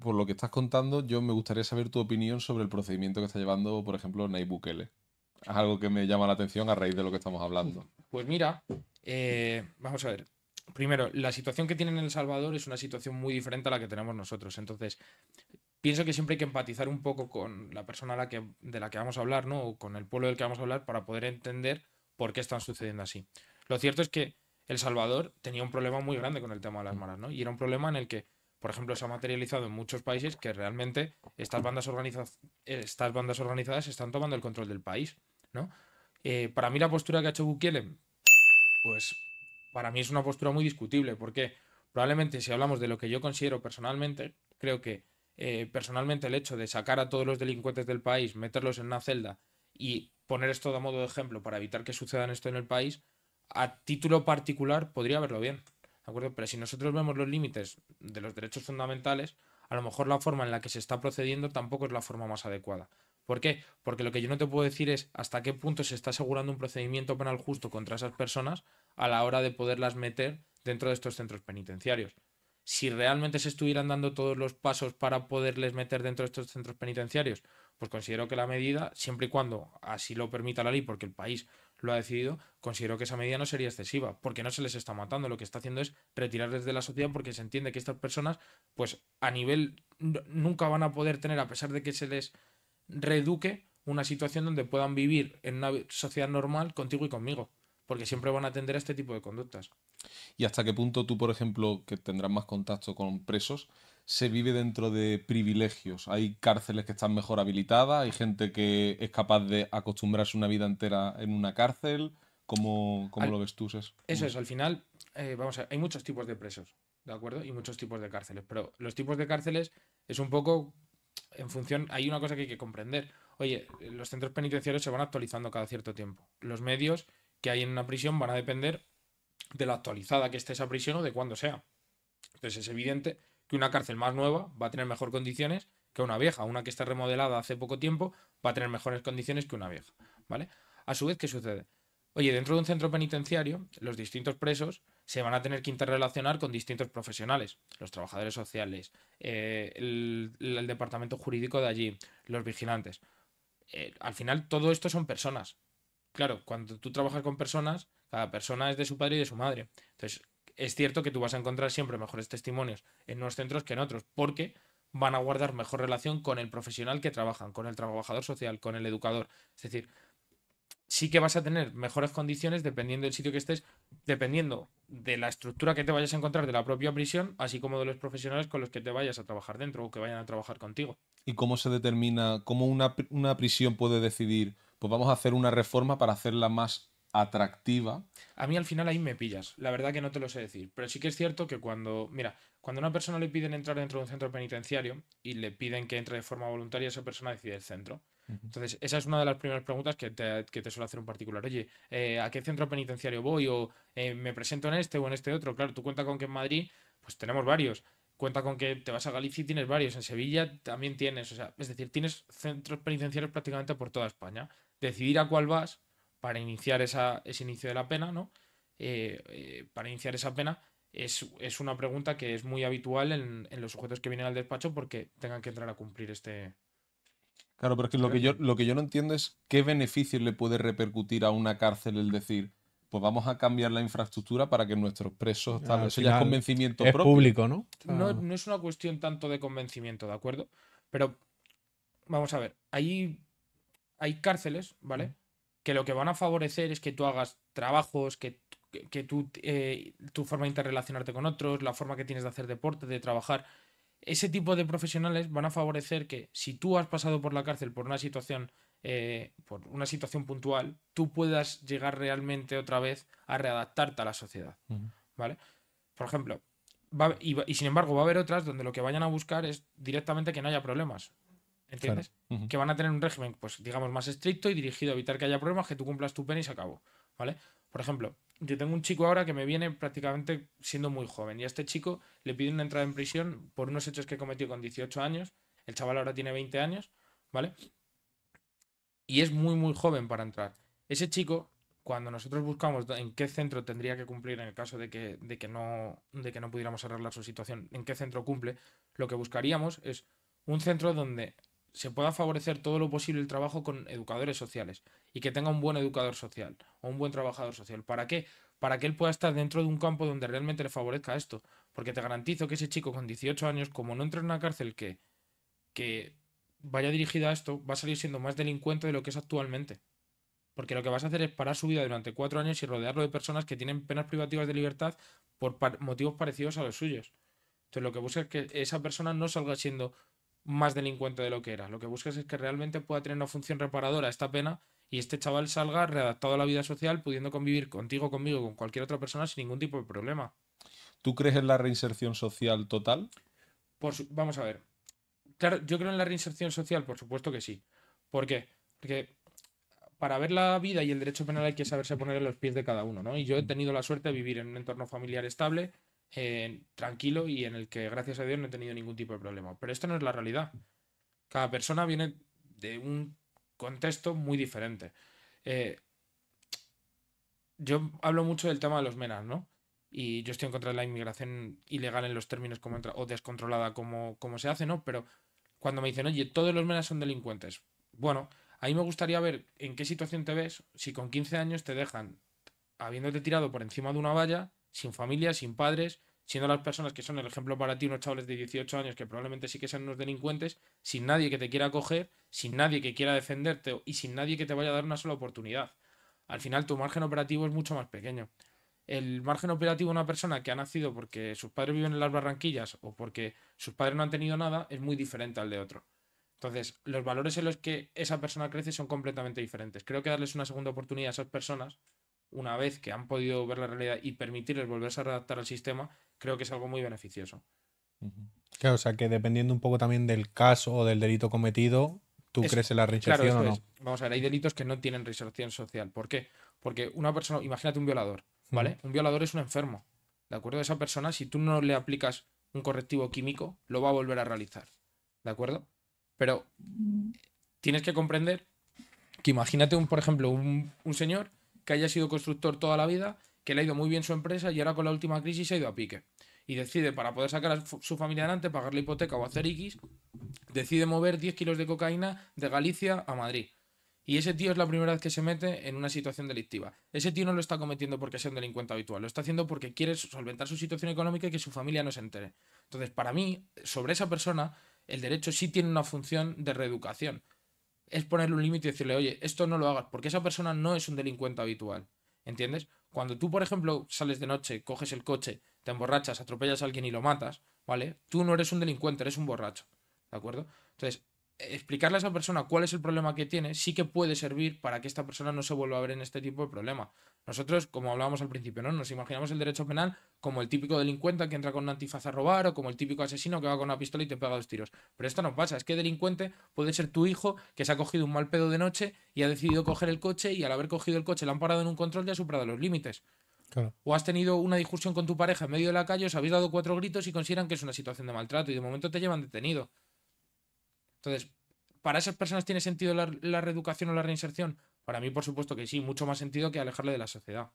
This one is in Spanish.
por lo que estás contando, yo me gustaría saber tu opinión sobre el procedimiento que está llevando, por ejemplo, Nayib Bukele. Es algo que me llama la atención a raíz de lo que estamos hablando. Pues mira, eh, vamos a ver. Primero, la situación que tienen en El Salvador es una situación muy diferente a la que tenemos nosotros. Entonces, pienso que siempre hay que empatizar un poco con la persona de la que vamos a hablar, ¿no? O con el pueblo del que vamos a hablar para poder entender por qué están sucediendo así. Lo cierto es que El Salvador tenía un problema muy grande con el tema de las maras, ¿no? Y era un problema en el que por ejemplo, se ha materializado en muchos países que realmente estas bandas, eh, estas bandas organizadas están tomando el control del país, ¿no? Eh, para mí la postura que ha hecho Bukele, pues para mí es una postura muy discutible, porque probablemente si hablamos de lo que yo considero personalmente, creo que eh, personalmente el hecho de sacar a todos los delincuentes del país, meterlos en una celda y poner esto a modo de ejemplo para evitar que sucedan esto en el país, a título particular podría verlo bien. Pero si nosotros vemos los límites de los derechos fundamentales, a lo mejor la forma en la que se está procediendo tampoco es la forma más adecuada. ¿Por qué? Porque lo que yo no te puedo decir es hasta qué punto se está asegurando un procedimiento penal justo contra esas personas a la hora de poderlas meter dentro de estos centros penitenciarios. Si realmente se estuvieran dando todos los pasos para poderles meter dentro de estos centros penitenciarios, pues considero que la medida, siempre y cuando así lo permita la ley, porque el país lo ha decidido, considero que esa medida no sería excesiva, porque no se les está matando, lo que está haciendo es retirarles de la sociedad porque se entiende que estas personas, pues a nivel, nunca van a poder tener, a pesar de que se les reduque, una situación donde puedan vivir en una sociedad normal contigo y conmigo, porque siempre van a atender a este tipo de conductas. ¿Y hasta qué punto tú, por ejemplo, que tendrás más contacto con presos, se vive dentro de privilegios. Hay cárceles que están mejor habilitadas, hay gente que es capaz de acostumbrarse una vida entera en una cárcel. ¿Cómo, lo ves tú, Eso es, al final, eh, vamos a ver, hay muchos tipos de presos, ¿de acuerdo? Y muchos tipos de cárceles. Pero los tipos de cárceles es un poco en función. Hay una cosa que hay que comprender. Oye, los centros penitenciarios se van actualizando cada cierto tiempo. Los medios que hay en una prisión van a depender de la actualizada que esté esa prisión o de cuándo sea. Entonces es evidente que una cárcel más nueva va a tener mejor condiciones que una vieja. Una que está remodelada hace poco tiempo va a tener mejores condiciones que una vieja. ¿Vale? A su vez, ¿qué sucede? Oye, dentro de un centro penitenciario, los distintos presos se van a tener que interrelacionar con distintos profesionales, los trabajadores sociales, eh, el, departamento jurídico de allí, los vigilantes. Eh, al final, todo esto son personas. Claro, cuando tú trabajas con personas, cada persona es de su padre y de su madre. Entonces, es cierto que tú vas a encontrar siempre mejores testimonios en unos centros que en otros, porque van a guardar mejor relación con el profesional que trabajan, con el trabajador social, con el educador. Es decir, sí que vas a tener mejores condiciones dependiendo del sitio que estés, dependiendo de la estructura que te vayas a encontrar de la propia prisión, así como de los profesionales con los que te vayas a trabajar dentro o que vayan a trabajar contigo. ¿Y cómo se determina, cómo una, una prisión puede decidir, pues vamos a hacer una reforma para hacerla más atractiva. A mí al final ahí me pillas, la verdad que no te lo sé decir, pero sí que es cierto que cuando, mira, cuando a una persona le piden entrar dentro de un centro penitenciario y le piden que entre de forma voluntaria, esa persona decide el centro. Entonces, esa es una de las primeras preguntas que te, suele hacer un particular. Oye, eh, ¿a qué centro penitenciario voy? ¿O eh, me presento en este o en este otro? Claro, tú cuenta con que en Madrid, pues tenemos varios cuenta con que te vas a Galicia y tienes varios, en Sevilla también tienes, o sea, es decir, tienes centros penitenciarios prácticamente por toda España. Decidir a cuál vas para iniciar esa, ese inicio de la pena, ¿no? Eh, eh, para iniciar esa pena es, una pregunta que es muy habitual en, los sujetos que vienen al despacho porque tengan que entrar a cumplir este... Claro, pero es que lo que yo, lo que yo no entiendo es qué beneficio le puede repercutir a una cárcel el decir, pues vamos a cambiar la infraestructura para que nuestros presos tal. ya convencimiento propio. público, ¿no? ¿no? es una cuestión tanto de convencimiento, ¿de acuerdo? Pero vamos a ver, hay, hay cárceles, ¿vale? que lo que van a favorecer es que tú hagas trabajos, que, eh, tu forma de interrelacionarte con otros, la forma que tienes de hacer deporte, de trabajar. Ese tipo de profesionales van a favorecer que si tú has pasado por la cárcel por una situación, eh, por una situación puntual, tú puedas llegar realmente otra vez a readaptarte a la sociedad. ¿Vale? Por ejemplo, y, y sin embargo va a haber otras donde lo que vayan a buscar es directamente que no haya problemas. ¿Entiendes? Que van a tener un régimen, pues digamos, más estricto y dirigido a evitar que haya problemas, que tú cumplas tu pena y se acabó. ¿Vale? Por ejemplo, yo tengo un chico ahora que me viene prácticamente siendo muy joven y a este chico le pide una entrada en prisión por unos hechos que cometió con 18 años. El chaval ahora tiene 20 años, ¿vale? Y es muy, muy joven para entrar. Ese chico, cuando nosotros buscamos en qué centro tendría que cumplir en el caso de que, de que, no, de que no pudiéramos arreglar su situación, en qué centro cumple, lo que buscaríamos es un centro donde se pueda favorecer todo lo posible el trabajo con educadores sociales y que tenga un buen educador social o un buen trabajador social. ¿Para qué? Para que él pueda estar dentro de un campo donde realmente le favorezca esto. Porque te garantizo que ese chico con 18 años, como no entre en una cárcel que, que vaya dirigida a esto, va a salir siendo más delincuente de lo que es actualmente. Porque lo que vas a hacer es parar su vida durante cuatro años y rodearlo de personas que tienen penas privativas de libertad por motivos parecidos a los suyos. Entonces lo que busca es que esa persona no salga siendo más delincuente de lo que era. Lo que buscas es que realmente pueda tener una función reparadora esta pena y este chaval salga readaptado a la vida social, pudiendo convivir contigo, conmigo, con cualquier otra persona sin ningún tipo de problema. ¿Tú crees en la reinserción social total? Por Vamos a ver. Claro, yo creo en la reinserción social, por supuesto que sí. ¿Por qué? Porque para ver la vida y el derecho penal hay que saberse poner en los pies de cada uno, ¿no? Y yo he tenido la suerte de vivir en un entorno familiar estable, eh, tranquilo y en el que, gracias a Dios, no he tenido ningún tipo de problema. Pero esto no es la realidad. Cada persona viene de un contexto muy diferente. Eh, yo hablo mucho del tema de los menas, ¿no? Y yo estoy en contra de la inmigración ilegal en los términos como o descontrolada como, como se hace, ¿no? Pero cuando me dicen, oye, todos los menas son delincuentes. Bueno, ahí me gustaría ver en qué situación te ves si con 15 años te dejan habiéndote tirado por encima de una valla sin familia, sin padres, siendo las personas que son el ejemplo para ti, unos chavales de 18 años que probablemente sí que sean unos delincuentes, sin nadie que te quiera acoger, sin nadie que quiera defenderte y sin nadie que te vaya a dar una sola oportunidad. Al final tu margen operativo es mucho más pequeño. El margen operativo de una persona que ha nacido porque sus padres viven en las barranquillas o porque sus padres no han tenido nada es muy diferente al de otro. Entonces, los valores en los que esa persona crece son completamente diferentes. Creo que darles una segunda oportunidad a esas personas una vez que han podido ver la realidad y permitirles volverse a adaptar al sistema, creo que es algo muy beneficioso. Claro, o sea que dependiendo un poco también del caso o del delito cometido, ¿tú crees en la reinserción o no? Vamos a ver, hay delitos que no tienen reinserción social. ¿Por qué? Porque una persona, imagínate un violador, ¿vale? Un violador es un enfermo. ¿De acuerdo? Esa persona, si tú no le aplicas un correctivo químico, lo va a volver a realizar. ¿De acuerdo? Pero mm. tienes que comprender que imagínate, un, por ejemplo, un señor que haya sido constructor toda la vida, que le ha ido muy bien su empresa y ahora con la última crisis se ha ido a pique. Y decide, para poder sacar a su familia adelante, pagar la hipoteca o hacer X, decide mover 10 kilos de cocaína de Galicia a Madrid. Y ese tío es la primera vez que se mete en una situación delictiva. Ese tío no lo está cometiendo porque sea un delincuente habitual, lo está haciendo porque quiere solventar su situación económica y que su familia no se entere. Entonces, para mí, sobre esa persona, el derecho sí tiene una función de reeducación es ponerle un límite y decirle, oye, esto no lo hagas, porque esa persona no es un delincuente habitual. ¿Entiendes? Cuando tú, por ejemplo, sales de noche, coges el coche, te emborrachas, atropellas a alguien y lo matas, ¿vale? Tú no eres un delincuente, eres un borracho. ¿De acuerdo? Entonces, explicarle a esa persona cuál es el problema que tiene sí que puede servir para que esta persona no se vuelva a ver en este tipo de problema. Nosotros, como hablábamos al principio, ¿no? Nos imaginamos el derecho penal como el típico delincuente que entra con una antifaz a robar o como el típico asesino que va con una pistola y te pega dos tiros. Pero esto no pasa, es que delincuente puede ser tu hijo que se ha cogido un mal pedo de noche y ha decidido coger el coche y al haber cogido el coche le han parado en un control y ha superado los límites. O has tenido una discusión con tu pareja en medio de la calle, os habéis dado cuatro gritos y consideran que es una situación de maltrato y de momento te llevan detenido. Entonces, ¿para esas personas tiene sentido la, reeducación o la reinserción? Para mí, por supuesto que sí, mucho más sentido que alejarle de la sociedad.